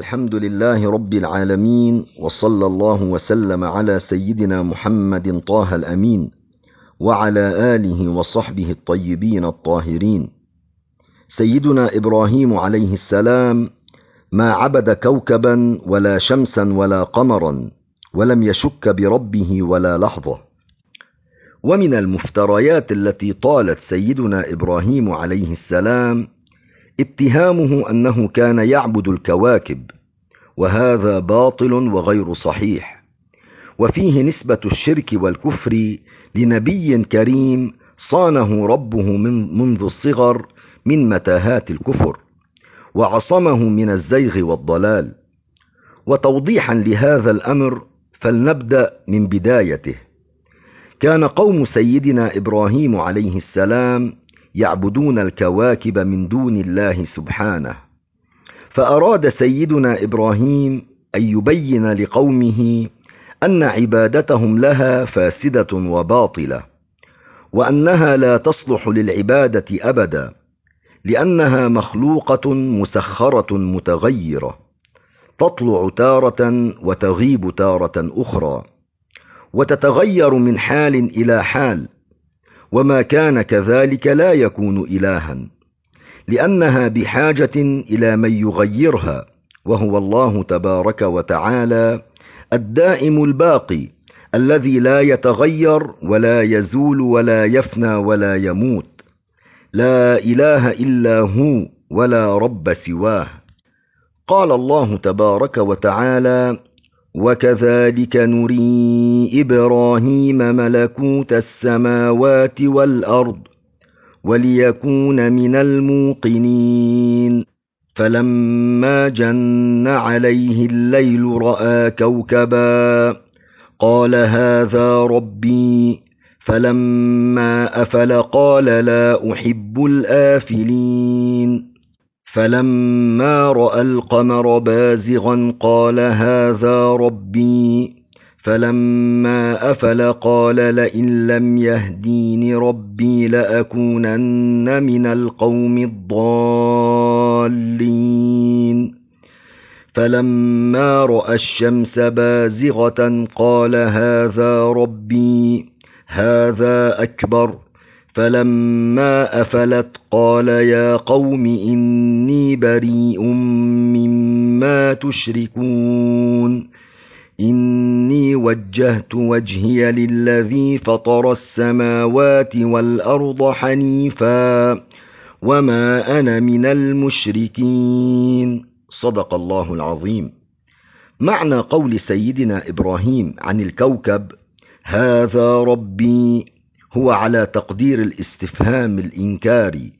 الحمد لله رب العالمين وصلى الله وسلم على سيدنا محمد طه الامين وعلى اله وصحبه الطيبين الطاهرين سيدنا ابراهيم عليه السلام ما عبد كوكبا ولا شمسا ولا قمرا ولم يشك بربه ولا لحظه ومن المفتريات التي طالت سيدنا ابراهيم عليه السلام اتهامه أنه كان يعبد الكواكب وهذا باطل وغير صحيح وفيه نسبة الشرك والكفر لنبي كريم صانه ربه من منذ الصغر من متاهات الكفر وعصمه من الزيغ والضلال وتوضيحا لهذا الأمر فلنبدأ من بدايته كان قوم سيدنا إبراهيم عليه السلام يعبدون الكواكب من دون الله سبحانه فأراد سيدنا إبراهيم أن يبين لقومه أن عبادتهم لها فاسدة وباطلة وأنها لا تصلح للعبادة أبدا لأنها مخلوقة مسخرة متغيرة تطلع تارة وتغيب تارة أخرى وتتغير من حال إلى حال وما كان كذلك لا يكون إلها لأنها بحاجة إلى من يغيرها وهو الله تبارك وتعالى الدائم الباقي الذي لا يتغير ولا يزول ولا يفنى ولا يموت لا إله إلا هو ولا رب سواه قال الله تبارك وتعالى وكذلك نري إبراهيم ملكوت السماوات والأرض وليكون من الموقنين فلما جن عليه الليل رأى كوكبا قال هذا ربي فلما أفل قال لا أحب الآفلين فلما رأى القمر بازغا قال هذا ربي فلما أفل قال لئن لم يهديني ربي لأكونن من القوم الضالين فلما رأى الشمس بازغة قال هذا ربي هذا أكبر فلما أفلت قال يا قوم إني بريء مما تشركون إني وجهت وجهي للذي فطر السماوات والأرض حنيفا وما أنا من المشركين صدق الله العظيم معنى قول سيدنا إبراهيم عن الكوكب هذا ربي هو على تقدير الاستفهام الإنكاري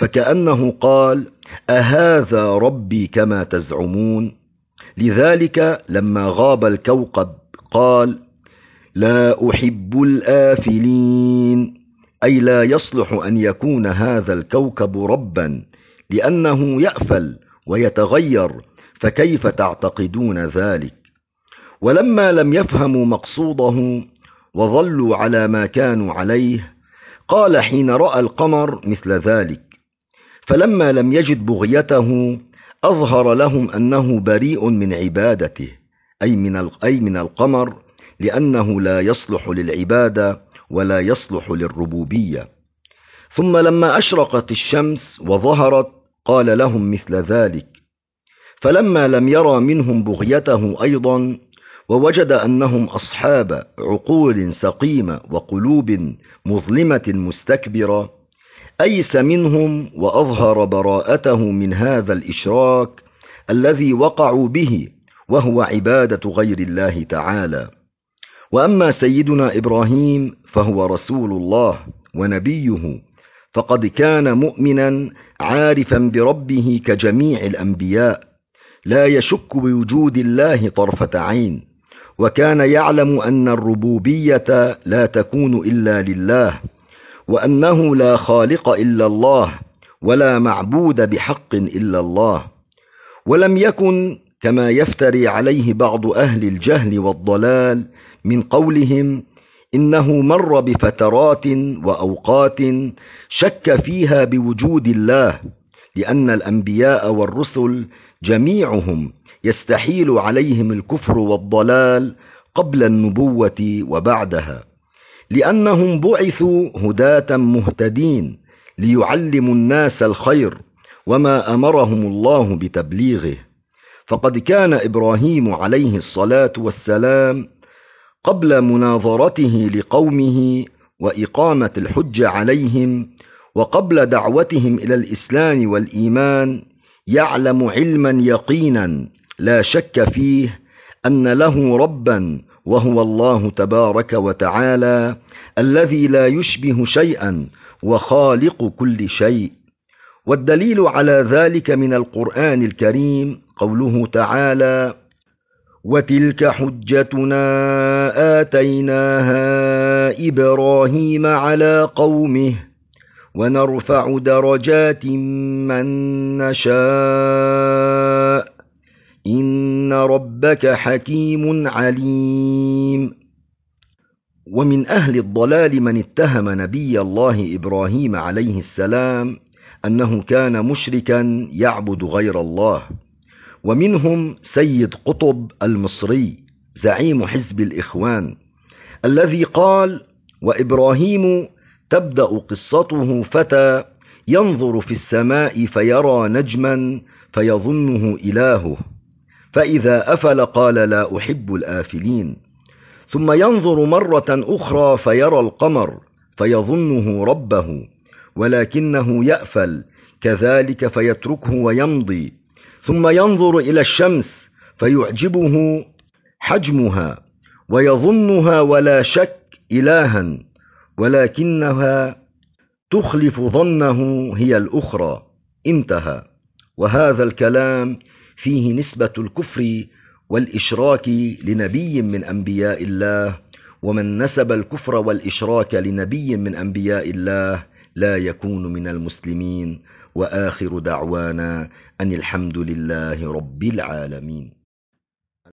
فكأنه قال أهذا ربي كما تزعمون لذلك لما غاب الكوكب قال لا أحب الآفلين أي لا يصلح أن يكون هذا الكوكب ربا لأنه يأفل ويتغير فكيف تعتقدون ذلك ولما لم يفهموا مقصوده وظلوا على ما كانوا عليه قال حين رأى القمر مثل ذلك فلما لم يجد بغيته أظهر لهم أنه بريء من عبادته أي من, أي من القمر لأنه لا يصلح للعبادة ولا يصلح للربوبية ثم لما أشرقت الشمس وظهرت قال لهم مثل ذلك فلما لم يرى منهم بغيته أيضا ووجد أنهم أصحاب عقول سقيمة وقلوب مظلمة مستكبرة أيس منهم وأظهر براءته من هذا الإشراك الذي وقعوا به وهو عبادة غير الله تعالى وأما سيدنا إبراهيم فهو رسول الله ونبيه فقد كان مؤمنا عارفا بربه كجميع الأنبياء لا يشك بوجود الله طرفة عين وكان يعلم أن الربوبية لا تكون إلا لله وأنه لا خالق إلا الله ولا معبود بحق إلا الله ولم يكن كما يفتري عليه بعض أهل الجهل والضلال من قولهم إنه مر بفترات وأوقات شك فيها بوجود الله لأن الأنبياء والرسل جميعهم يستحيل عليهم الكفر والضلال قبل النبوة وبعدها لأنهم بعثوا هداة مهتدين ليعلموا الناس الخير وما أمرهم الله بتبليغه فقد كان إبراهيم عليه الصلاة والسلام قبل مناظرته لقومه وإقامة الحج عليهم وقبل دعوتهم إلى الإسلام والإيمان يعلم علما يقينا لا شك فيه ان له ربا وهو الله تبارك وتعالى الذي لا يشبه شيئا وخالق كل شيء والدليل على ذلك من القران الكريم قوله تعالى وتلك حجتنا اتيناها ابراهيم على قومه ونرفع درجات من نشاء إِنَّ رَبَّكَ حَكِيمٌ عَلِيمٌ وَمِنْ أَهْلِ الضَّلَالِ مَنِ اتَّهَمَ نَبِيَّ اللَّهِ إِبْرَاهِيمَ عليه السلام أنه كان مشركا يعبد غير الله ومنهم سيد قطب المصري زعيم حزب الإخوان الذي قال وإبراهيم تبدأ قصته فتى ينظر في السماء فيرى نجما فيظنه إلهه فإذا أفل قال لا أحب الآفلين ثم ينظر مرة أخرى فيرى القمر فيظنه ربه ولكنه يأفل كذلك فيتركه ويمضي ثم ينظر إلى الشمس فيعجبه حجمها ويظنها ولا شك إلها ولكنها تخلف ظنه هي الأخرى انتهى وهذا الكلام فيه نسبة الكفر والإشراك لنبي من أنبياء الله ومن نسب الكفر والإشراك لنبي من أنبياء الله لا يكون من المسلمين وآخر دعوانا أن الحمد لله رب العالمين